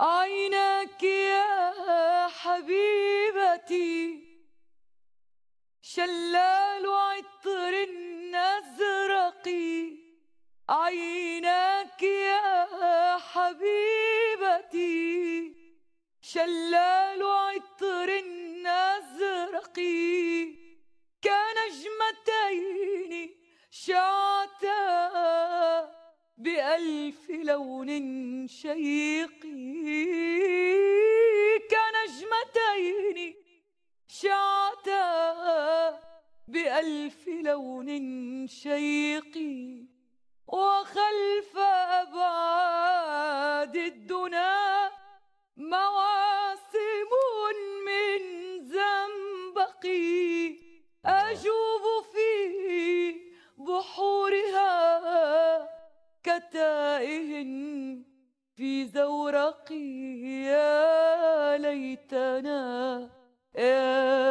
عينك يا حبيبتي شلال عطر أزرق عينك يا حبيبتي شلال عطر أزرق كنجمتين شعتين بألف لون شيقي كنجمتين شعتا بألف لون شيقي وخلف أبعاد الدنا مواقع لتائه في زورقي يا ليتنا يا